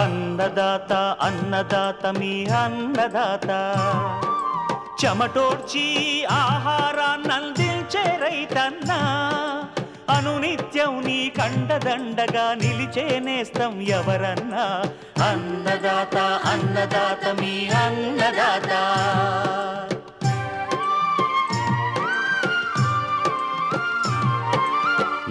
అన్నదాత అన్నదాత మీ అన్నదాత చెమటోర్చి ఆహారాన్ని ఆహారాన్నందించే రైతన్నా అనునిత్యం నీ కండదండగా నిలిచే నేస్తం ఎవరన్నా అన్నదాత అన్నదాత మీ అన్నదాత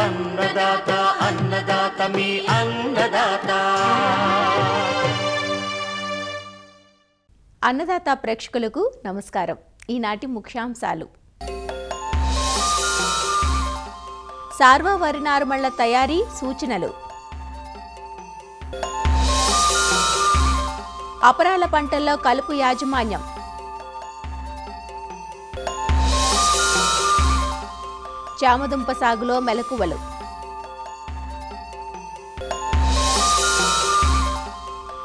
అన్నదాత అన్నదాత మీ అన్నదాత అన్నదాత ప్రేక్షకులకు నమస్కారం ఈనాటి ముఖ్యాంశాలు సార్వవరిణారుమళ్ల తయారీ సూచనలు అపరాల పంటల్లో కలుపు యాజమాన్యం చామదుంప సాగులో మెలకువలు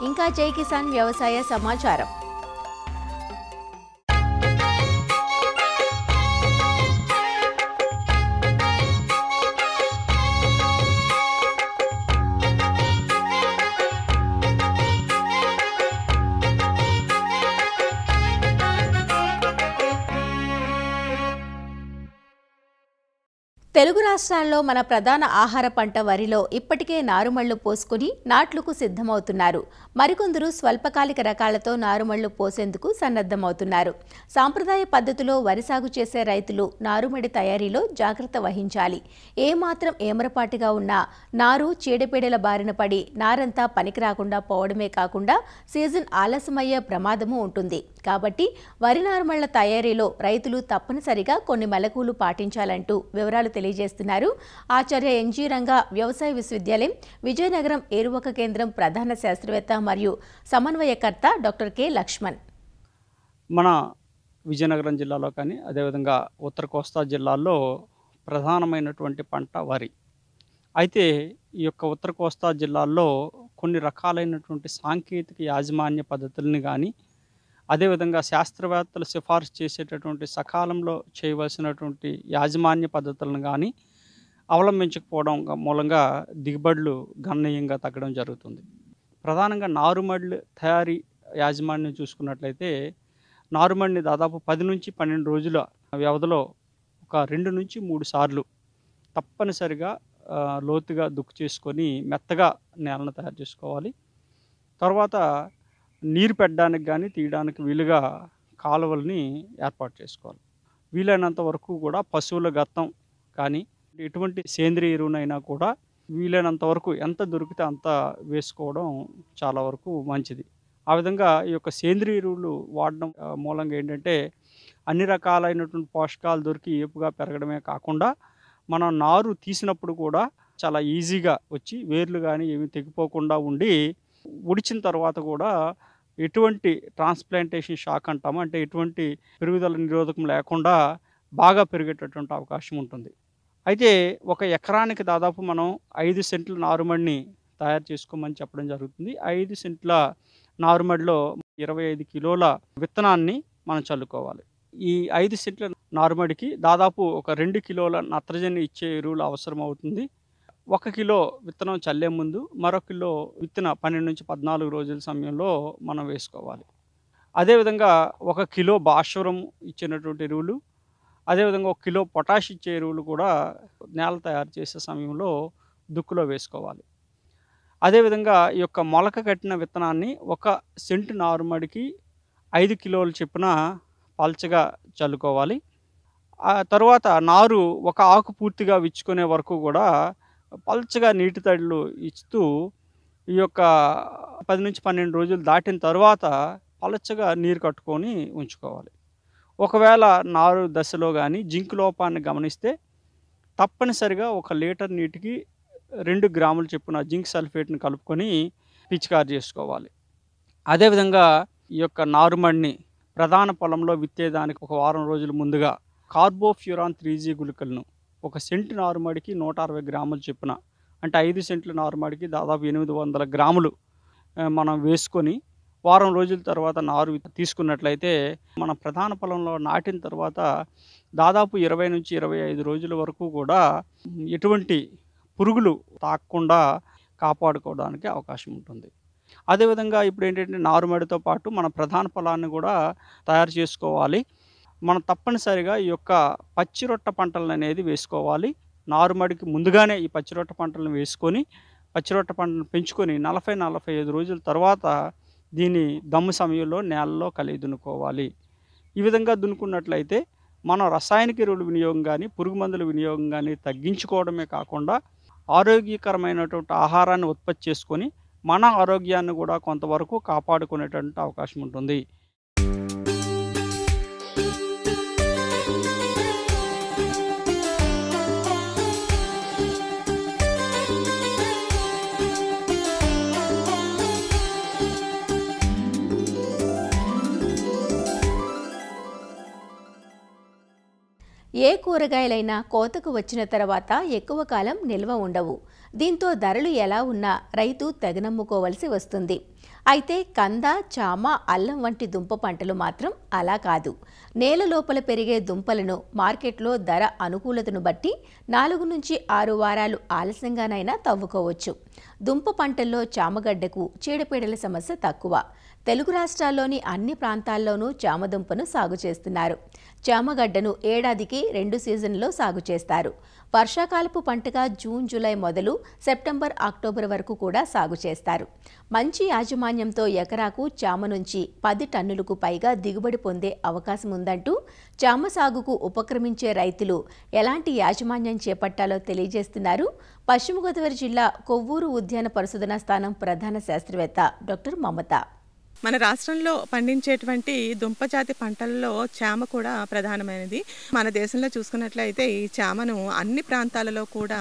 ఇంకా జై కిసాన్ వ్యవసాయ సమాచారం తెలుగు రాష్ట్రాల్లో మన ప్రధాన ఆహార పంట వరిలో ఇప్పటికే నారుమళ్లు పోసుకుని నాట్లకు సిద్ధమవుతున్నారు మరికొందరు స్వల్పకాలిక రకాలతో నారుమళ్లు పోసేందుకు సన్నద్ధమవుతున్నారు సాంప్రదాయ పద్ధతిలో వరి సాగు చేసే రైతులు నారుమడి తయారీలో జాగ్రత్త వహించాలి ఏమాత్రం ఏమరపాటిగా ఉన్నా నారు చీడపీడల బారిన పడి నారంతా పనికి రాకుండా పోవడమే కాకుండా సీజన్ ఆలస్యమయ్యే ప్రమాదము ఉంటుంది కాబట్టి వరి నారుమళ్ల తయారీలో రైతులు తప్పనిసరిగా కొన్ని మెలకువలు పాటించాలంటూ వివరాలు తెలియజేస్తున్నారు పాల్గొన్నారు ఆచార్య ఎన్జీ రంగ వ్యవసాయ విశ్వవిద్యాలయం విజయనగరం ఏరువక కేంద్రం ప్రధాన శాస్త్రవేత్త మరియు సమన్వయకర్త డాక్టర్ కె లక్ష్మణ్ మన విజయనగరం జిల్లాలో కానీ అదేవిధంగా ఉత్తర కోస్తా జిల్లాల్లో ప్రధానమైనటువంటి పంట వరి అయితే ఈ యొక్క ఉత్తర కోస్తా జిల్లాల్లో కొన్ని రకాలైనటువంటి సాంకేతిక యాజమాన్య పద్ధతులను కానీ అదేవిధంగా శాస్త్రవేత్తలు సిఫార్సు చేసేటటువంటి సకాలంలో చేయవలసినటువంటి యాజమాన్య పద్ధతులను కానీ అవలంబించకపోవడం మూలంగా దిగుబడులు గణనీయంగా తగ్గడం జరుగుతుంది ప్రధానంగా నారుమడ్లు తయారీ యాజమాన్యం చూసుకున్నట్లయితే నారుమడిని దాదాపు పది నుంచి పన్నెండు రోజుల వ్యవధిలో ఒక రెండు నుంచి మూడు సార్లు తప్పనిసరిగా లోతుగా దుక్కు చేసుకొని మెత్తగా నేలను తయారు చేసుకోవాలి తర్వాత నీరు పెట్టడానికి కానీ తీయడానికి వీలుగా కాలువల్ని ఏర్పాటు చేసుకోవాలి వీలైనంత వరకు కూడా పశువుల గత్తం కానీ ఎటువంటి సేంద్రియ ఎరువునైనా కూడా వీలైనంత వరకు ఎంత దొరికితే అంత వేసుకోవడం చాలా వరకు మంచిది ఆ విధంగా ఈ యొక్క సేంద్రియ ఎరువులు వాడడం మూలంగా ఏంటంటే అన్ని రకాలైనటువంటి పోషకాలు దొరికి ఏపుగా పెరగడమే కాకుండా మనం నారు తీసినప్పుడు కూడా చాలా ఈజీగా వచ్చి వేర్లు కానీ ఏమీ తెగిపోకుండా ఉండి ఉడిచిన తర్వాత కూడా ఎటువంటి ట్రాన్స్ప్లాంటేషన్ షాక్ అంటాము అంటే ఎటువంటి పెరుగుదల నిరోధకం లేకుండా బాగా పెరిగేటటువంటి అవకాశం ఉంటుంది అయితే ఒక ఎకరానికి దాదాపు మనం ఐదు సెంట్ల నారుమడిని తయారు చేసుకోమని చెప్పడం జరుగుతుంది ఐదు సెంట్ల నారుమడిలో ఇరవై ఐదు కిలోల విత్తనాన్ని మనం చల్లుకోవాలి ఈ ఐదు సెంట్ల నారుమడికి దాదాపు ఒక రెండు కిలోల నత్రజని ఇచ్చే ఎరువులు అవసరం అవుతుంది ఒక కిలో విత్తనం చల్లే ముందు మరో కిలో విత్తన పన్నెండు నుంచి పద్నాలుగు రోజుల సమయంలో మనం వేసుకోవాలి అదేవిధంగా ఒక కిలో భాస్వరం ఇచ్చినటువంటి ఎరువులు అదేవిధంగా ఒక కిలో పొటాషి ఎరువులు కూడా నేల తయారు చేసే సమయంలో దుక్కులో వేసుకోవాలి అదేవిధంగా ఈ యొక్క మొలక కట్టిన విత్తనాన్ని ఒక సెంటు నారుమడికి ఐదు కిలోలు చెప్పిన పల్చగా చల్లుకోవాలి ఆ తర్వాత నారు ఒక ఆకు పూర్తిగా విచ్చుకునే వరకు కూడా పల్చగా నీటి తడులు ఇస్తూ ఈ యొక్క పది నుంచి పన్నెండు రోజులు దాటిన తర్వాత పలచగా నీరు కట్టుకొని ఉంచుకోవాలి ఒకవేళ నారు దశలో కానీ జింక్ లోపాన్ని గమనిస్తే తప్పనిసరిగా ఒక లీటర్ నీటికి రెండు గ్రాములు చొప్పున జింక్ సల్ఫేట్ని కలుపుకొని పిచికార్ చేసుకోవాలి అదేవిధంగా ఈ యొక్క నారుమడిని ప్రధాన పొలంలో విత్తేదానికి ఒక వారం రోజుల ముందుగా కార్బోఫ్యూరాన్ త్రీ జీ గుళికలను ఒక సెంటు నారుమడికి నూట అరవై గ్రాములు చొప్పున అంటే ఐదు సెంట్ల నారుమడికి దాదాపు ఎనిమిది వందల గ్రాములు మనం వేసుకొని వారం రోజుల తర్వాత నారు తీసుకున్నట్లయితే మన ప్రధాన పొలంలో నాటిన తర్వాత దాదాపు ఇరవై నుంచి ఇరవై ఐదు రోజుల వరకు కూడా ఎటువంటి పురుగులు తాకకుండా కాపాడుకోవడానికి అవకాశం ఉంటుంది అదేవిధంగా ఇప్పుడు ఏంటంటే నారుమడితో పాటు మన ప్రధాన పొలాన్ని కూడా తయారు చేసుకోవాలి మనం తప్పనిసరిగా ఈ యొక్క పచ్చిరొట్ట పంటలను అనేది వేసుకోవాలి నారుమడికి ముందుగానే ఈ పచ్చిరొట్ట పంటలను వేసుకొని పచ్చిరొట్ట పంటను పెంచుకొని నలభై నలభై ఐదు రోజుల తర్వాత దీని దమ్ము సమయంలో నేలలో కలిగి దున్నుకోవాలి ఈ విధంగా దున్నుకున్నట్లయితే మనం రసాయనిక ఎరువుల వినియోగం కానీ పురుగు మందుల వినియోగం కానీ తగ్గించుకోవడమే కాకుండా ఆరోగ్యకరమైనటువంటి ఆహారాన్ని ఉత్పత్తి చేసుకొని మన ఆరోగ్యాన్ని కూడా కొంతవరకు కాపాడుకునేటువంటి అవకాశం ఉంటుంది ఏ కూరగాయలైనా కోతకు వచ్చిన తర్వాత ఎక్కువ కాలం నిల్వ ఉండవు దీంతో ధరలు ఎలా ఉన్నా రైతు తెగనమ్ముకోవలసి వస్తుంది అయితే కంద చామ అల్లం వంటి దుంప పంటలు మాత్రం అలా కాదు నేల లోపల పెరిగే దుంపలను మార్కెట్లో ధర అనుకూలతను బట్టి నాలుగు నుంచి ఆరు వారాలు ఆలస్యంగానైనా తవ్వుకోవచ్చు దుంప పంటల్లో చామగడ్డకు చీడపీడల సమస్య తక్కువ తెలుగు రాష్ట్రాల్లోని అన్ని ప్రాంతాల్లోనూ చామదుంపను సాగు చేస్తున్నారు చామగడ్డను ఏడాదికి రెండు సీజన్లో సాగు చేస్తారు వర్షాకాలపు పంటగా జూన్ జూలై మొదలు సెప్టెంబర్ అక్టోబర్ వరకు కూడా సాగు చేస్తారు మంచి యాజమాన్యంతో ఎకరాకు చామ నుంచి పది టన్నులకు పైగా దిగుబడి పొందే అవకాశం ఉందంటూ చామ సాగుకు ఉపక్రమించే రైతులు ఎలాంటి యాజమాన్యం చేపట్టాలో తెలియజేస్తున్నారు పశ్చిమ గోదావరి జిల్లా కొవ్వూరు ఉద్యాన పరిశోధనా స్థానం ప్రధాన శాస్త్రవేత్త డాక్టర్ మమత మన రాష్ట్రంలో పండించేటువంటి దుంప జాతి పంటల్లో చామ కూడా ప్రధానమైనది మన దేశంలో చూసుకున్నట్లయితే ఈ చామను అన్ని ప్రాంతాలలో కూడా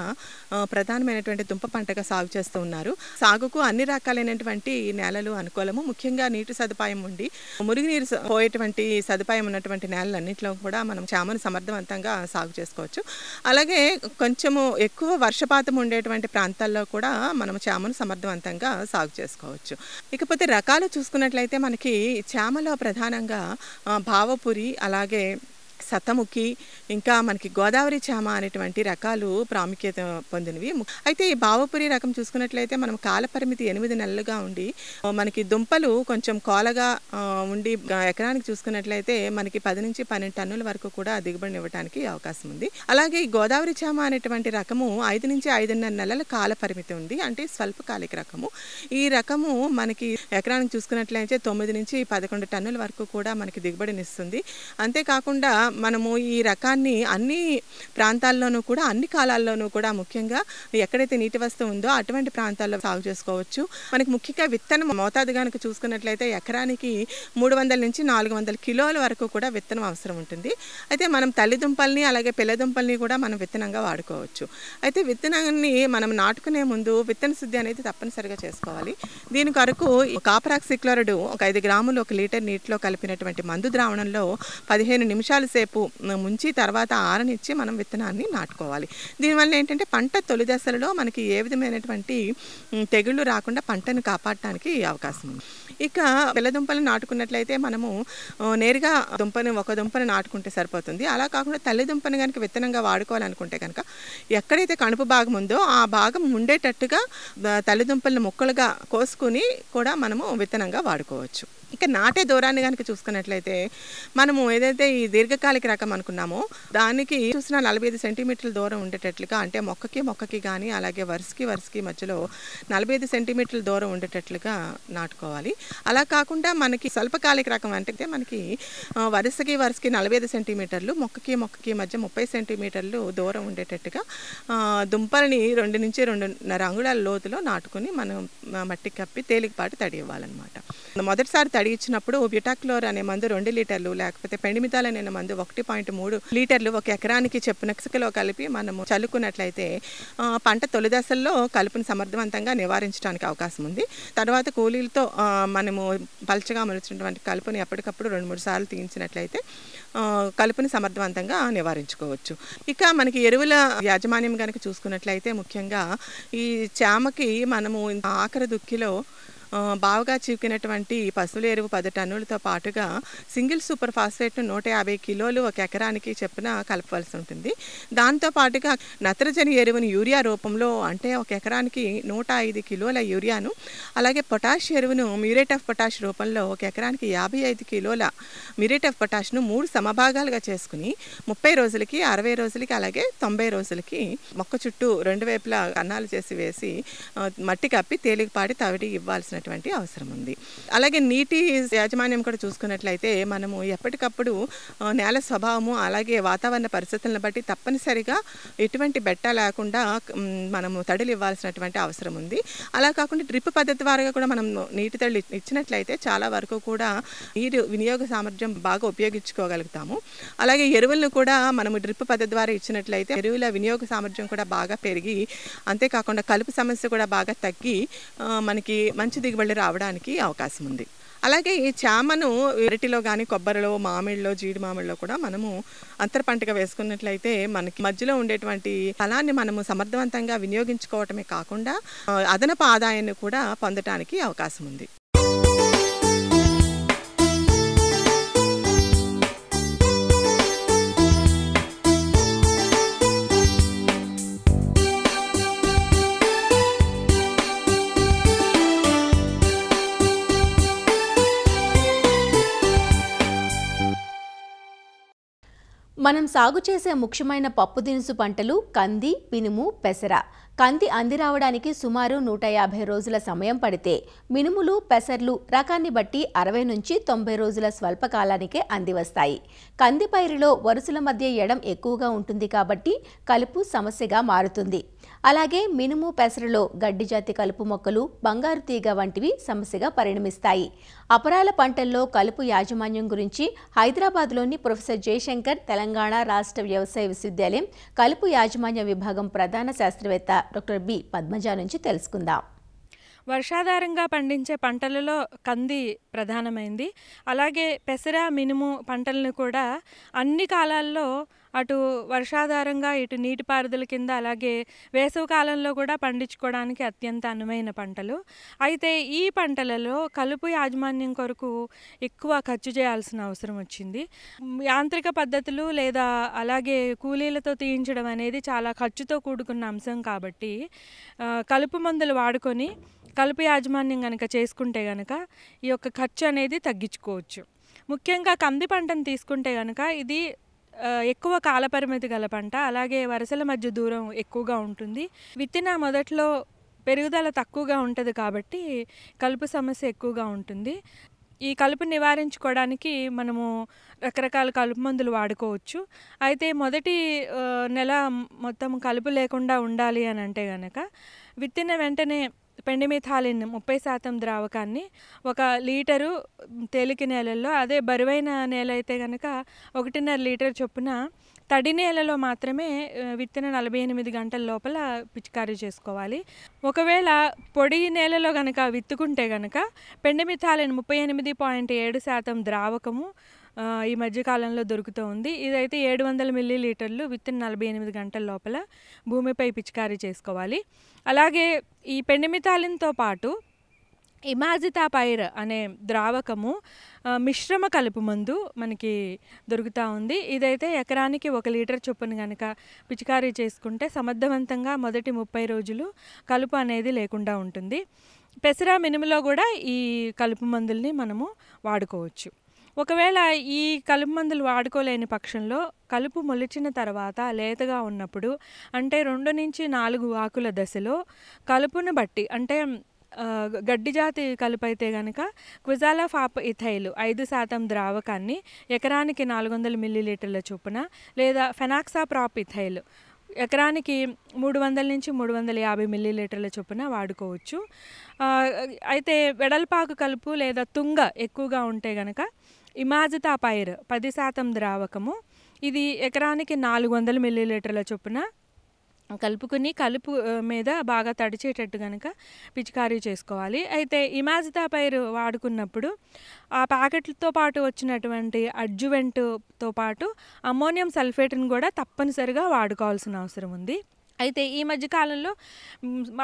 ప్రధానమైనటువంటి దుంప పంటగా సాగు చేస్తూ ఉన్నారు సాగుకు అన్ని రకాలైనటువంటి నేలలు అనుకూలము ముఖ్యంగా నీటి సదుపాయం ఉండి మురుగునీరు పోయేటువంటి సదుపాయం ఉన్నటువంటి నేలలన్నింటిలో కూడా మనం చామను సమర్థవంతంగా సాగు చేసుకోవచ్చు అలాగే కొంచెము ఎక్కువ వర్షపాతం ఉండేటువంటి ప్రాంతాల్లో కూడా మనం చామను సమర్థవంతంగా సాగు చేసుకోవచ్చు ఇకపోతే రకాలు చూసుకున్న చూసుకున్నట్లయితే మనకి చేమలో ప్రధానంగా భావపురి అలాగే శతముఖి ఇంకా మనకి గోదావరి చామ అనేటువంటి రకాలు ప్రాముఖ్యత పొందినవి అయితే ఈ భావపురి రకం చూసుకున్నట్లయితే మనం కాలపరిమితి ఎనిమిది నెలలుగా ఉండి మనకి దుంపలు కొంచెం కోలగా ఉండి ఎకరానికి చూసుకున్నట్లయితే మనకి పది నుంచి పన్నెండు టన్నుల వరకు కూడా దిగుబడిని ఇవ్వడానికి అవకాశం ఉంది అలాగే ఈ గోదావరి చామ అనేటువంటి రకము ఐదు నుంచి ఐదున్నర నెలల కాలపరిమితి ఉంది అంటే స్వల్పకాలిక రకము ఈ రకము మనకి ఎకరానికి చూసుకున్నట్లయితే తొమ్మిది నుంచి పదకొండు టన్నుల వరకు కూడా మనకి దిగుబడినిస్తుంది అంతేకాకుండా మనము ఈ రకాన్ని అన్ని ప్రాంతాల్లోనూ కూడా అన్ని కాలాల్లోనూ కూడా ముఖ్యంగా ఎక్కడైతే నీటి వస్తు ఉందో అటువంటి ప్రాంతాల్లో సాగు చేసుకోవచ్చు మనకి ముఖ్యంగా విత్తనం మోతాదు కనుక చూసుకున్నట్లయితే ఎకరానికి మూడు వందల నుంచి నాలుగు వందల కిలోల వరకు కూడా విత్తనం అవసరం ఉంటుంది అయితే మనం తల్లిదుంపల్ని అలాగే పిల్లదుంపల్ని కూడా మనం విత్తనంగా వాడుకోవచ్చు అయితే విత్తనాన్ని మనం నాటుకునే ముందు విత్తన శుద్ధి అనేది తప్పనిసరిగా చేసుకోవాలి దీని కొరకు కాపరాక్సిక్లోరడు ఒక ఐదు గ్రాములు ఒక లీటర్ నీటిలో కలిపినటువంటి మందు ద్రావణంలో పదిహేను నిమిషాలు కొద్దిసేపు ముంచి తర్వాత ఆరనిచ్చి మనం విత్తనాన్ని నాటుకోవాలి దీనివల్ల ఏంటంటే పంట తొలి దశలలో మనకి ఏ విధమైనటువంటి తెగుళ్ళు రాకుండా పంటను కాపాడటానికి అవకాశం ఉంది ఇక తెల్లదుంపలు నాటుకున్నట్లయితే మనము నేరుగా దుంపను ఒక దుంపను నాటుకుంటే సరిపోతుంది అలా కాకుండా తల్లిదుంపను కనుక విత్తనంగా వాడుకోవాలనుకుంటే కనుక ఎక్కడైతే కణుపు భాగం ఉందో ఆ భాగం ఉండేటట్టుగా తల్లిదుంపలను ముక్కలుగా కోసుకుని కూడా మనము విత్తనంగా వాడుకోవచ్చు ఇక నాటే దూరాన్ని కనుక చూసుకున్నట్లయితే మనము ఏదైతే ఈ దీర్ఘకాలిక రకం అనుకున్నామో దానికి చూసిన నలభై ఐదు సెంటీమీటర్ల దూరం ఉండేటట్లుగా అంటే మొక్కకి మొక్కకి కానీ అలాగే వరుసకి వరుసకి మధ్యలో నలభై ఐదు సెంటీమీటర్ల దూరం ఉండేటట్లుగా నాటుకోవాలి అలా కాకుండా మనకి స్వల్పకాలిక రకం అంటే మనకి వరుసకి వరుసకి నలభై ఐదు సెంటీమీటర్లు మొక్కకి మొక్కకి మధ్య ముప్పై సెంటీమీటర్లు దూరం ఉండేటట్టుగా దుంపలని రెండు నుంచి రెండున్నర అంగుళాల లోతులో నాటుకుని మనం మట్టి కప్పి తేలికపాటి తడి ఇవ్వాలన్నమాట మొదటిసారి తడి ఇచ్చినప్పుడు బ్యూటాక్లోర్ అనే మందు రెండు లీటర్లు లేకపోతే పెండిమితాల్ అనే మందు ఒకటి పాయింట్ మూడు లీటర్లు ఒక ఎకరానికి చెప్పు ఇసుకలో కలిపి మనము చల్లుకున్నట్లయితే పంట తొలి దశల్లో కలుపును సమర్థవంతంగా నివారించడానికి అవకాశం ఉంది తర్వాత కూలీలతో మనము పలచగా మలుచినటువంటి కలుపుని ఎప్పటికప్పుడు రెండు మూడు సార్లు తీయించినట్లయితే కలుపుని సమర్థవంతంగా నివారించుకోవచ్చు ఇక మనకి ఎరువుల యాజమాన్యం కనుక చూసుకున్నట్లయితే ముఖ్యంగా ఈ చామకి మనము ఆఖరి దుక్కిలో బాగా చిక్కినటువంటి పశువుల ఎరువు పది టన్నులతో పాటుగా సింగిల్ సూపర్ ఫాస్ఫేట్ను నూట యాభై కిలోలు ఒక ఎకరానికి చెప్పున కలపవలసి ఉంటుంది దాంతో పాటుగా నత్రజని ఎరువును యూరియా రూపంలో అంటే ఒక ఎకరానికి నూట ఐదు కిలోల యూరియాను అలాగే పొటాష్ ఎరువును మ్యూరేట్ ఆఫ్ పొటాష్ రూపంలో ఒక ఎకరానికి యాభై ఐదు కిలోల మ్యూరేట్ ఆఫ్ పొటాష్ను మూడు సమభాగాలుగా చేసుకుని ముప్పై రోజులకి అరవై రోజులకి అలాగే తొంభై రోజులకి మొక్క చుట్టూ రెండు వైపులా కన్నాలు చేసి వేసి మట్టి కప్పి తేలికపాటి తవిడి ఇవ్వాల్సిన చేయాల్సినటువంటి అవసరం ఉంది అలాగే నీటి యాజమాన్యం కూడా చూసుకున్నట్లయితే మనము ఎప్పటికప్పుడు నేల స్వభావము అలాగే వాతావరణ పరిస్థితులను బట్టి తప్పనిసరిగా ఎటువంటి బెట్ట లేకుండా మనము తడులు ఇవ్వాల్సినటువంటి అవసరం ఉంది అలా కాకుండా డ్రిప్ పద్ధతి ద్వారా కూడా మనం నీటి తడులు ఇచ్చినట్లయితే చాలా వరకు కూడా నీరు వినియోగ సామర్థ్యం బాగా ఉపయోగించుకోగలుగుతాము అలాగే ఎరువులను కూడా మనము డ్రిప్ పద్ధతి ద్వారా ఇచ్చినట్లయితే ఎరువుల వినియోగ సామర్థ్యం కూడా బాగా పెరిగి అంతేకాకుండా కలుపు సమస్య కూడా బాగా తగ్గి మనకి మంచి దిగుబడి రావడానికి అవకాశం ఉంది అలాగే ఈ చామను అరటిలో కానీ కొబ్బరిలో మామిడిలో జీడి మామిడిలో కూడా మనము అంతర పంటగా వేసుకున్నట్లయితే మనకి మధ్యలో ఉండేటువంటి ఫలాన్ని మనము సమర్థవంతంగా వినియోగించుకోవటమే కాకుండా అదనపు ఆదాయాన్ని కూడా పొందటానికి అవకాశం ఉంది మనం సాగు చేసే ముఖ్యమైన పప్పు దినుసు పంటలు కంది మినుము పెసర కంది అందిరావడానికి సుమారు నూట యాభై రోజుల సమయం పడితే మినుములు పెసర్లు రకాన్ని బట్టి అరవై నుంచి తొంభై రోజుల స్వల్పకాలానికే అందివస్తాయి కంది పైరులో వరుసల మధ్య ఎడం ఎక్కువగా ఉంటుంది కాబట్టి కలుపు సమస్యగా మారుతుంది అలాగే మినుము పెసరలో గడ్డి జాతి కలుపు మొక్కలు బంగారు తీగ వంటివి సమస్యగా పరిణమిస్తాయి అపరాల పంటల్లో కలుపు యాజమాన్యం గురించి హైదరాబాద్లోని ప్రొఫెసర్ జయశంకర్ తెలంగాణ రాష్ట్ర వ్యవసాయ విశ్వవిద్యాలయం కలుపు యాజమాన్య విభాగం ప్రధాన శాస్త్రవేత్త డాక్టర్ బి పద్మజ నుంచి తెలుసుకుందాం వర్షాధారంగా పండించే పంటలలో కంది ప్రధానమైంది అలాగే పెసర మినుము పంటలను కూడా అన్ని కాలాల్లో అటు వర్షాధారంగా ఇటు నీటిపారుదల కింద అలాగే వేసవి కాలంలో కూడా పండించుకోవడానికి అత్యంత అనువైన పంటలు అయితే ఈ పంటలలో కలుపు యాజమాన్యం కొరకు ఎక్కువ ఖర్చు చేయాల్సిన అవసరం వచ్చింది యాంత్రిక పద్ధతులు లేదా అలాగే కూలీలతో తీయించడం అనేది చాలా ఖర్చుతో కూడుకున్న అంశం కాబట్టి కలుపు మందులు వాడుకొని కలుపు యాజమాన్యం కనుక చేసుకుంటే కనుక ఈ యొక్క ఖర్చు అనేది తగ్గించుకోవచ్చు ముఖ్యంగా కంది పంటను తీసుకుంటే కనుక ఇది ఎక్కువ కాలపరిమితి గల పంట అలాగే వరుసల మధ్య దూరం ఎక్కువగా ఉంటుంది విత్తిన మొదట్లో పెరుగుదల తక్కువగా ఉంటుంది కాబట్టి కలుపు సమస్య ఎక్కువగా ఉంటుంది ఈ కలుపు నివారించుకోవడానికి మనము రకరకాల కలుపు మందులు వాడుకోవచ్చు అయితే మొదటి నెల మొత్తం కలుపు లేకుండా ఉండాలి అని అంటే కనుక విత్తిన వెంటనే పెండిమిథాలిన్ ముప్పై శాతం ద్రావకాన్ని ఒక లీటరు తేలిక నేలల్లో అదే బరువైన నేల అయితే కనుక ఒకటిన్నర లీటర్ చొప్పున తడి నేలలో మాత్రమే విత్తన నలభై ఎనిమిది గంటల లోపల పిచికారీ చేసుకోవాలి ఒకవేళ పొడి నేలలో గనక విత్తుకుంటే గనక పెండిమిథాలిన్ ముప్పై ఎనిమిది పాయింట్ ఏడు శాతం ద్రావకము ఈ మధ్యకాలంలో దొరుకుతూ ఉంది ఇదైతే ఏడు వందల మిల్లీ లీటర్లు విత్ ఇన్ నలభై ఎనిమిది గంటల లోపల భూమిపై పిచికారీ చేసుకోవాలి అలాగే ఈ పెండిమితాలిన్తో పాటు పైర్ అనే ద్రావకము మిశ్రమ కలుపు మందు మనకి దొరుకుతూ ఉంది ఇదైతే ఎకరానికి ఒక లీటర్ చొప్పున కనుక పిచికారీ చేసుకుంటే సమర్థవంతంగా మొదటి ముప్పై రోజులు కలుపు అనేది లేకుండా ఉంటుంది పెసరా మినుములో కూడా ఈ కలుపు మందుల్ని మనము వాడుకోవచ్చు ఒకవేళ ఈ కలుపు మందులు వాడుకోలేని పక్షంలో కలుపు మొలిచిన తర్వాత లేతగా ఉన్నప్పుడు అంటే రెండు నుంచి నాలుగు ఆకుల దశలో కలుపును బట్టి అంటే గడ్డి జాతి అయితే కనుక క్విజాలా ఫాప్ ఇథైలు ఐదు శాతం ద్రావకాన్ని ఎకరానికి నాలుగు వందల మిల్లీలీటర్ల చొప్పున లేదా ఫెనాక్సా ప్రాప్ ఇథైలు ఎకరానికి మూడు వందల నుంచి మూడు వందల యాభై మిల్లీలీటర్ల చొప్పున వాడుకోవచ్చు అయితే వెడల్పాకు కలుపు లేదా తుంగ ఎక్కువగా ఉంటే గనక పైర్ పది శాతం ద్రావకము ఇది ఎకరానికి నాలుగు వందల మిల్లీలీటర్ల చొప్పున కలుపుకుని కలుపు మీద బాగా తడిచేటట్టు కనుక పిచికారీ చేసుకోవాలి అయితే ఇమాజితా పైరు వాడుకున్నప్పుడు ఆ ప్యాకెట్లతో పాటు వచ్చినటువంటి అడ్జువెంట్తో పాటు అమ్మోనియం సల్ఫేట్ని కూడా తప్పనిసరిగా వాడుకోవాల్సిన అవసరం ఉంది అయితే ఈ మధ్య కాలంలో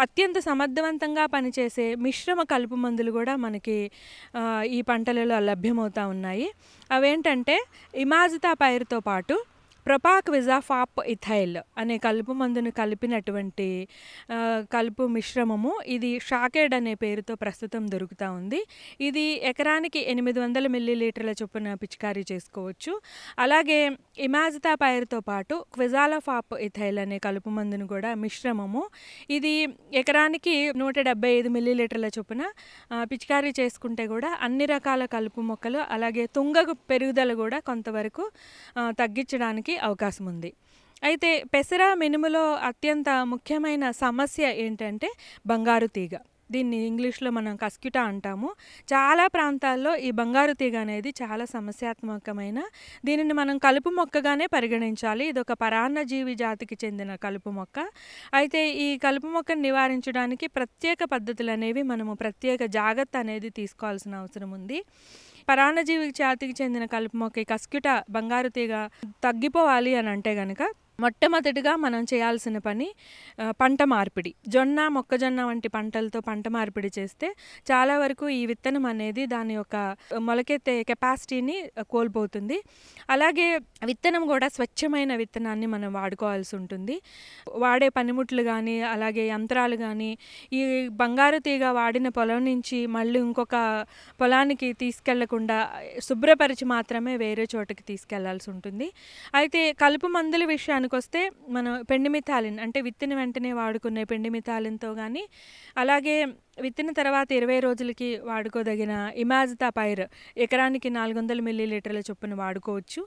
అత్యంత సమర్థవంతంగా పనిచేసే మిశ్రమ కలుపు మందులు కూడా మనకి ఈ పంటలలో లభ్యమవుతూ ఉన్నాయి అవేంటంటే ఇమాజితా పైరుతో పాటు ప్రపాక్ విజాఫాప్ ఇథైల్ అనే కలుపు మందును కలిపినటువంటి కలుపు మిశ్రమము ఇది షాకెడ్ అనే పేరుతో ప్రస్తుతం దొరుకుతూ ఉంది ఇది ఎకరానికి ఎనిమిది వందల మిల్లీలీటర్ల చొప్పున పిచికారీ చేసుకోవచ్చు అలాగే ఇమాజితా పైర్తో పాటు క్విజాలఫాప్ ఇథైల్ అనే కలుపు మందును కూడా మిశ్రమము ఇది ఎకరానికి నూట డెబ్బై ఐదు మిల్లీలీటర్ల చొప్పున పిచికారీ చేసుకుంటే కూడా అన్ని రకాల కలుపు మొక్కలు అలాగే తుంగ పెరుగుదల కూడా కొంతవరకు తగ్గించడానికి ఉండడానికి అవకాశం ఉంది అయితే పెసర మినుములో అత్యంత ముఖ్యమైన సమస్య ఏంటంటే బంగారు తీగ దీన్ని ఇంగ్లీష్లో మనం కస్కిటా అంటాము చాలా ప్రాంతాల్లో ఈ బంగారు తీగ అనేది చాలా సమస్యాత్మకమైన దీనిని మనం కలుపు మొక్కగానే పరిగణించాలి ఇది ఒక పరాన్న జీవి జాతికి చెందిన కలుపు మొక్క అయితే ఈ కలుపు మొక్కను నివారించడానికి ప్రత్యేక పద్ధతులు అనేవి మనము ప్రత్యేక జాగ్రత్త అనేది తీసుకోవాల్సిన అవసరం ఉంది పరాన్నజీవి జాతికి చెందిన కలుపు మొక్క కస్కిట బంగారు తీగ తగ్గిపోవాలి అని అంటే కనుక మొట్టమొదటిగా మనం చేయాల్సిన పని పంట మార్పిడి జొన్న మొక్కజొన్న వంటి పంటలతో పంట మార్పిడి చేస్తే చాలా వరకు ఈ విత్తనం అనేది దాని యొక్క మొలకెత్తే కెపాసిటీని కోల్పోతుంది అలాగే విత్తనం కూడా స్వచ్ఛమైన విత్తనాన్ని మనం వాడుకోవాల్సి ఉంటుంది వాడే పనిముట్లు కానీ అలాగే యంత్రాలు కానీ ఈ బంగారు తీగ వాడిన పొలం నుంచి మళ్ళీ ఇంకొక పొలానికి తీసుకెళ్లకుండా శుభ్రపరిచి మాత్రమే వేరే చోటకి తీసుకెళ్లాల్సి ఉంటుంది అయితే కలుపు మందుల విషయాన్ని విషయానికి వస్తే మనం పెండిమిథాలిన్ అంటే విత్తిన వెంటనే వాడుకునే పెండిమిథాలిన్తో కానీ అలాగే విత్తిన తర్వాత ఇరవై రోజులకి వాడుకోదగిన పైర్ ఎకరానికి నాలుగు వందల మిల్లీలీటర్ల చొప్పున వాడుకోవచ్చు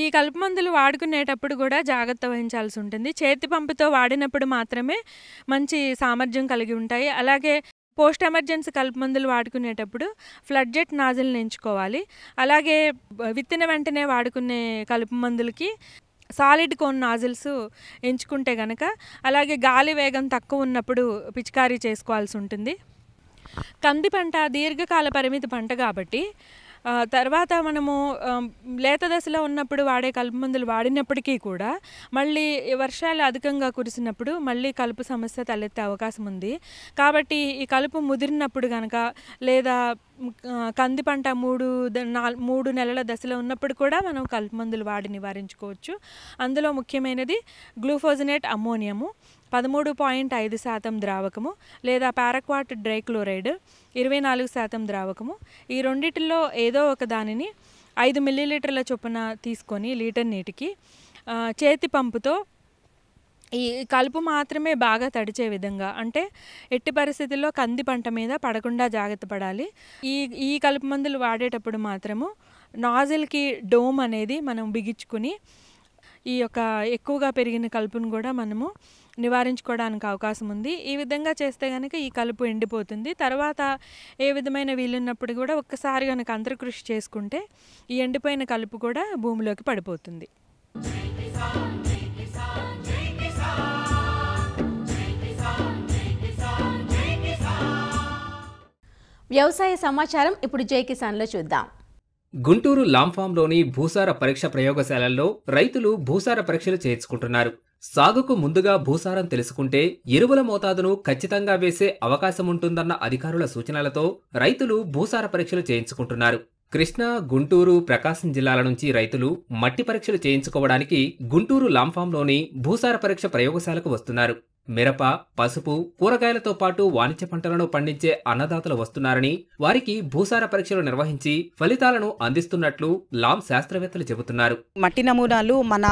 ఈ కలుపు మందులు వాడుకునేటప్పుడు కూడా జాగ్రత్త వహించాల్సి ఉంటుంది చేతి పంపుతో వాడినప్పుడు మాత్రమే మంచి సామర్థ్యం కలిగి ఉంటాయి అలాగే పోస్ట్ ఎమర్జెన్సీ కలుపు మందులు వాడుకునేటప్పుడు ఫ్లడ్ జెట్ నాజిల్ని ఎంచుకోవాలి అలాగే విత్తిన వెంటనే వాడుకునే కలుపు మందులకి సాలిడ్ కోన్ నాజిల్స్ ఎంచుకుంటే కనుక అలాగే గాలి వేగం తక్కువ ఉన్నప్పుడు పిచికారీ చేసుకోవాల్సి ఉంటుంది కంది పంట దీర్ఘకాల పరిమితి పంట కాబట్టి తర్వాత మనము లేత దశలో ఉన్నప్పుడు వాడే కలుపు మందులు వాడినప్పటికీ కూడా మళ్ళీ వర్షాలు అధికంగా కురిసినప్పుడు మళ్ళీ కలుపు సమస్య తలెత్తే అవకాశం ఉంది కాబట్టి ఈ కలుపు ముదిరినప్పుడు కనుక లేదా కంది పంట మూడు మూడు నెలల దశలో ఉన్నప్పుడు కూడా మనం కలుపు మందులు వాడి నివారించుకోవచ్చు అందులో ముఖ్యమైనది గ్లూఫోజినేట్ అమ్మోనియము పదమూడు పాయింట్ ఐదు శాతం ద్రావకము లేదా పారాక్వాట్ డ్రైక్లోరైడ్ ఇరవై నాలుగు శాతం ద్రావకము ఈ రెండిటిలో ఏదో ఒక దానిని ఐదు మిల్లీలీటర్ల చొప్పున తీసుకొని లీటర్ నీటికి చేతి పంపుతో ఈ కలుపు మాత్రమే బాగా తడిచే విధంగా అంటే ఎట్టి పరిస్థితుల్లో కంది పంట మీద పడకుండా జాగ్రత్త పడాలి ఈ ఈ కలుపు మందులు వాడేటప్పుడు మాత్రము నాజిల్కి డోమ్ అనేది మనం బిగించుకుని ఈ యొక్క ఎక్కువగా పెరిగిన కలుపును కూడా మనము నివారించుకోవడానికి అవకాశం ఉంది ఈ విధంగా చేస్తే కనుక ఈ కలుపు ఎండిపోతుంది తర్వాత ఏ విధమైన వీలున్నప్పుడు కూడా ఒక్కసారి కనుక అంతర్కృషి చేసుకుంటే ఈ ఎండిపోయిన కలుపు కూడా భూమిలోకి పడిపోతుంది వ్యవసాయ సమాచారం ఇప్పుడు జై కిసాన్లో చూద్దాం గుంటూరు లాంఫామ్లోని భూసార పరీక్ష ప్రయోగశాలల్లో రైతులు భూసార పరీక్షలు చేయించుకుంటున్నారు సాగుకు ముందుగా భూసారం తెలుసుకుంటే ఎరువుల మోతాదును ఖచ్చితంగా వేసే అవకాశముంటుందన్న అధికారుల సూచనలతో రైతులు భూసార పరీక్షలు చేయించుకుంటున్నారు కృష్ణా గుంటూరు ప్రకాశం జిల్లాల నుంచి రైతులు మట్టి పరీక్షలు చేయించుకోవడానికి గుంటూరు లాంఫాంలోని భూసార పరీక్ష ప్రయోగశాలకు వస్తున్నారు మిరప పసుపు కూరగాయలతో పాటు వాణిజ్య పంటలను పండించే అన్నదాతలు వస్తున్నారని వారికి భూసార పరీక్షలు నిర్వహించి ఫలితాలను అందిస్తున్నట్లు లామ్ శాస్త్రవేత్తలు చెబుతున్నారు మట్టి నమూనాలు మన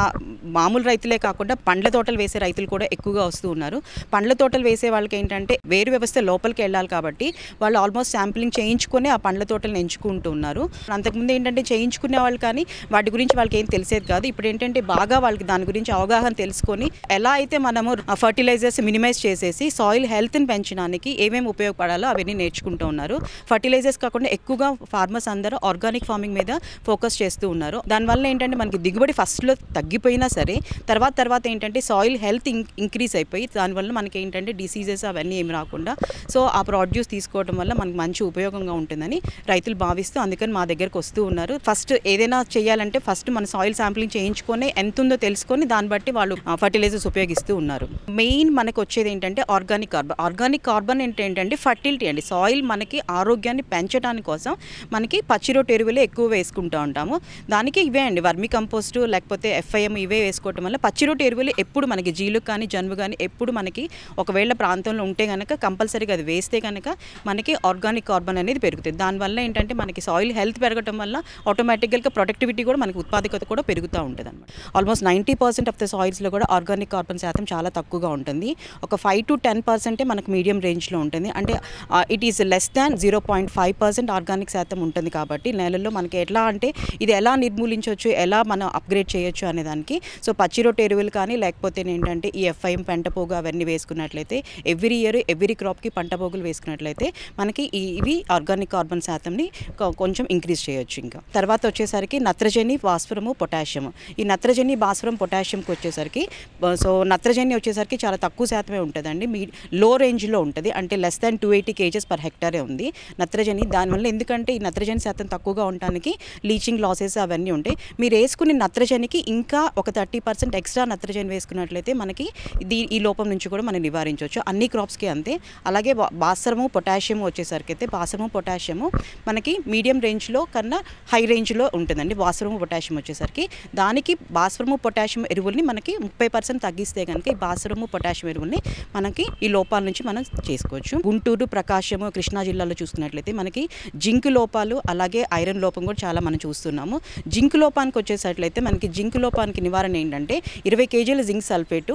మామూలు రైతులే కాకుండా పండ్ల తోటలు వేసే రైతులు కూడా ఎక్కువగా వస్తూ ఉన్నారు పండ్ల తోటలు వేసే వాళ్ళకి ఏంటంటే వేరు వ్యవస్థ లోపలికి వెళ్ళాలి కాబట్టి వాళ్ళు ఆల్మోస్ట్ శాంప్లింగ్ చేయించుకుని ఆ పండ్ల తోటలను ఎంచుకుంటూ ఉన్నారు అంతకుముందు ఏంటంటే చేయించుకునే వాళ్ళు కానీ వాటి గురించి వాళ్ళకి ఏం తెలిసేది కాదు ఇప్పుడు ఏంటంటే బాగా వాళ్ళకి దాని గురించి అవగాహన తెలుసుకొని ఎలా అయితే మనము ఫర్టిలైజర్ ఫర్టిలైజర్స్ మినిమైజ్ చేసేసి సాయిల్ హెల్త్ని పెంచడానికి ఏమేమి ఉపయోగపడాలో అవన్నీ నేర్చుకుంటూ ఉన్నారు ఫర్టిలైజర్స్ కాకుండా ఎక్కువగా ఫార్మర్స్ అందరూ ఆర్గానిక్ ఫార్మింగ్ మీద ఫోకస్ చేస్తూ ఉన్నారు దానివల్ల ఏంటంటే మనకి దిగుబడి ఫస్ట్లో తగ్గిపోయినా సరే తర్వాత తర్వాత ఏంటంటే సాయిల్ హెల్త్ ఇంక్రీస్ అయిపోయి దానివల్ల మనకి ఏంటంటే డిసీజెస్ అవన్నీ ఏమి రాకుండా సో ఆ ప్రొడ్యూస్ తీసుకోవడం వల్ల మనకు మంచి ఉపయోగంగా ఉంటుందని రైతులు భావిస్తూ అందుకని మా దగ్గరకు వస్తూ ఉన్నారు ఫస్ట్ ఏదైనా చేయాలంటే ఫస్ట్ మన సాయిల్ శాంప్లింగ్ చేయించుకొని ఎంత ఉందో తెలుసుకొని దాన్ని బట్టి వాళ్ళు ఫర్టిలైజర్స్ ఉపయోగిస్తూ ఉన్నారు మెయిన్ మనకు వచ్చేది ఏంటంటే ఆర్గానిక్ కార్బన్ ఆర్గానిక్ కార్బన్ ఏంటంటే ఫర్టిలిటీ అండి సాయిల్ మనకి ఆరోగ్యాన్ని పెంచడానికి కోసం మనకి పచ్చిరొట్టు ఎరువులే ఎక్కువ వేసుకుంటూ ఉంటాము దానికి ఇవే అండి వర్మి కంపోస్ట్ లేకపోతే ఎఫ్ఐఎం ఇవే వేసుకోవటం వల్ల పచ్చిరొట్టు ఎరువులు ఎప్పుడు మనకి జీలు కానీ జనువు కానీ ఎప్పుడు మనకి ఒకవేళ ప్రాంతంలో ఉంటే కనుక కంపల్సరీగా అది వేస్తే కనుక మనకి ఆర్గానిక్ కార్బన్ అనేది పెరుగుతుంది దానివల్ల ఏంటంటే మనకి సాయిల్ హెల్త్ పెరగటం వల్ల ఆటోమేటిక్గా ప్రొడక్టివిటీ కూడా మనకి ఉత్పాదకత కూడా పెరుగుతూ ఉంటుంది అనమాట almost ninety percent of the సాయిల్స్లో కూడా ఆర్గానిక్ కార్బన్ శాతం చాలా తక్కువగా ఉంటుంది ఉంటుంది ఒక ఫైవ్ టు టెన్ పర్సెంటే మనకు మీడియం రేంజ్లో ఉంటుంది అంటే it is less than zero point five percent organic శాతం ఉంటుంది కాబట్టి నేలల్లో మనకి ఎట్లా అంటే ఇది ఎలా నిర్మూలించవచ్చు ఎలా మనం అప్గ్రేడ్ చేయొచ్చు అనే దానికి సో రొట్టె ఎరువులు కానీ లేకపోతే ఏంటంటే ఈ ఎఫ్ఐఎం పోగు అవన్నీ వేసుకున్నట్లయితే ఎవ్రీ ఇయర్ ఎవ్రీ క్రాప్కి పంట పోగులు వేసుకున్నట్లయితే మనకి ఇవి ఆర్గానిక్ కార్బన్ శాతంని కొంచెం ఇంక్రీజ్ చేయొచ్చు ఇంకా తర్వాత వచ్చేసరికి నత్రజని భాస్వరము పొటాషియం ఈ నత్రజని భాస్వరం పొటాషియంకి వచ్చేసరికి సో నత్రజని వచ్చేసరికి చాలా తక్కువ శాతమే ఉంటుందండి మీ లో రేంజ్లో ఉంటుంది అంటే less than two eighty kgs per హెక్టారే ఉంది నత్రజని దానివల్ల ఎందుకంటే ఈ నత్రజని శాతం తక్కువగా ఉండడానికి లీచింగ్ లాసెస్ అవన్నీ ఉంటాయి మీరు వేసుకునే నత్రజనికి ఇంకా ఒక థర్టీ పర్సెంట్ ఎక్స్ట్రా నత్రజని వేసుకున్నట్లయితే మనకి ఇది ఈ లోపం నుంచి కూడా మనం నివారించవచ్చు అన్ని క్రాప్స్కి అంతే అలాగే బాసరము పొటాషియము వచ్చేసరికి అయితే బాసరము పొటాషియము మనకి మీడియం రేంజ్లో కన్నా హై రేంజ్లో ఉంటుందండి బాసరము పొటాషియం వచ్చేసరికి దానికి బాసరము పొటాషియం ఎరువుల్ని మనకి ముప్పై పర్సెంట్ తగ్గిస్తే కనుక ఈ బాసరము పొటాషియం కాశ్మీర్ ఉన్నాయి మనకి ఈ లోపాల నుంచి మనం చేసుకోవచ్చు గుంటూరు ప్రకాశము కృష్ణా జిల్లాలో చూసుకున్నట్లయితే మనకి జింక్ లోపాలు అలాగే ఐరన్ లోపం కూడా చాలా మనం చూస్తున్నాము జింక్ లోపానికి వచ్చేసినట్లయితే మనకి జింక్ లోపానికి నివారణ ఏంటంటే ఇరవై కేజీల జింక్ సల్ఫేటు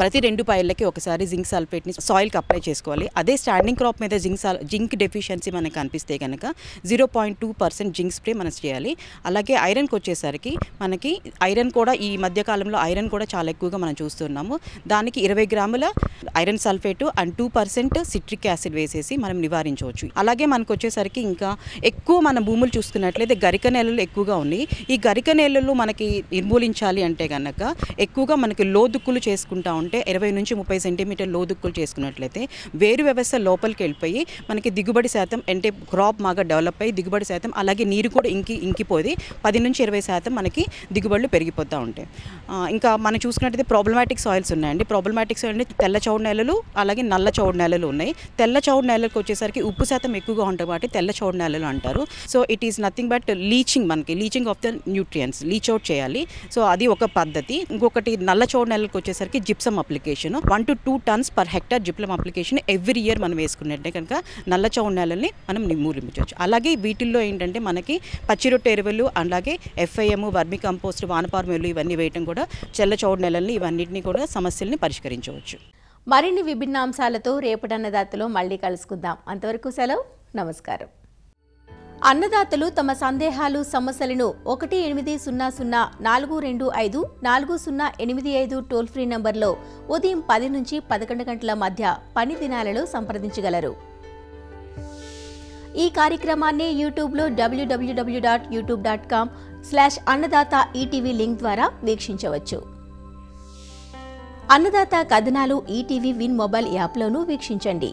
ప్రతి రెండు పైర్లకి ఒకసారి జింక్ సల్ఫేట్ని సాయిల్కి అప్లై చేసుకోవాలి అదే స్టాండింగ్ క్రాప్ మీద జింక్ సాల్ జింక్ డెఫిషియన్సీ మనకు కనిపిస్తే కనుక zero point two percent zinc spray మనం చేయాలి అలాగే ఐరన్కి వచ్చేసరికి మనకి ఐరన్ కూడా ఈ మధ్యకాలంలో ఐరన్ కూడా చాలా ఎక్కువగా మనం చూస్తున్నాము దానికి ఇరవై గ్రాములు గ్రాముల iron sulphate and two percent citric acid వేసేసి మనం నివారించవచ్చు అలాగే మనకు వచ్చేసరికి ఇంకా ఎక్కువ మన భూములు చూసుకున్నట్లయితే గరిక నేలలు ఎక్కువగా ఉన్నాయి ఈ గరిక నేలలు మనకి నిర్మూలించాలి అంటే కనుక ఎక్కువగా మనకి లోదుక్కులు చేసుకుంటా ఉంటే ఇరవై నుంచి ముప్పై సెంటీమీటర్ లోదుక్కులు చేసుకున్నట్లయితే వేరు వ్యవస్థ లోపలికి వెళ్ళిపోయి మనకి దిగుబడి శాతం అంటే క్రాప్ మాగా డెవలప్ అయ్యి దిగుబడి శాతం అలాగే నీరు కూడా ఇంకి ఇంకిపోయి పది నుంచి ఇరవై శాతం మనకి దిగుబడులు పెరిగిపోతూ ఉంటాయి ఇంకా మనం చూసుకున్నట్లయితే ప్రాబ్లమాటిక్ సాయిల్స్ ఉన్నాయండి ప్రాబ్లమాటిక్స్ చూడండి తెల్ల చౌడు నేలలు అలాగే నల్ల చౌడు నేలలు ఉన్నాయి తెల్ల చౌడు నేలలకు వచ్చేసరికి ఉప్పు శాతం ఎక్కువగా ఉంటుంది కాబట్టి తెల్ల చౌడు నేలలు అంటారు so it is nothing but leaching మనకి leaching of the nutrients leach out చేయాలి సో అది ఒక పద్ధతి ఇంకొకటి నల్ల చౌడు నేలకు వచ్చేసరికి gypsum application one to two tons per hectare gypsum application every year మనం వేసుకున్నట్టే కనుక నల్ల చౌడు నేలని మనం నిమ్మూరించవచ్చు అలాగే వీటిల్లో ఏంటంటే మనకి పచ్చిరొట్టె ఎరువులు అలాగే ఎఫ్ఐఎం వర్మి కంపోస్ట్ వానపారం ఎరువులు ఇవన్నీ వేయటం కూడా చెల్ల చౌడు నెలల్ని ఇవన్నింటినీ కూడా సమస్యల్ని పరిష్కరించవచ్చు చేసుకోవచ్చు మరిన్ని విభిన్న అంశాలతో రేపటి అన్నదాతలో మళ్ళీ కలుసుకుందాం అంతవరకు సెలవు నమస్కారం అన్నదాతలు తమ సందేహాలు సమస్యలను ఒకటి ఎనిమిది సున్నా సున్నా నాలుగు రెండు ఐదు నాలుగు సున్నా ఎనిమిది ఐదు టోల్ ఫ్రీ నంబర్లో ఉదయం పది నుంచి పదకొండు గంటల మధ్య పని దినాలలో సంప్రదించగలరు ఈ కార్యక్రమాన్ని యూట్యూబ్లో W W W dot YouTube dot com slash Annadata ETV link ద్వారా వీక్షించవచ్చు అన్నదాత కథనాలు ఈటీవీ విన్ మొబైల్ యాప్లోనూ వీక్షించండి